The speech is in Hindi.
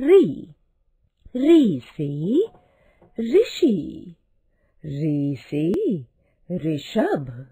री री से ऋषि री से ऋषभ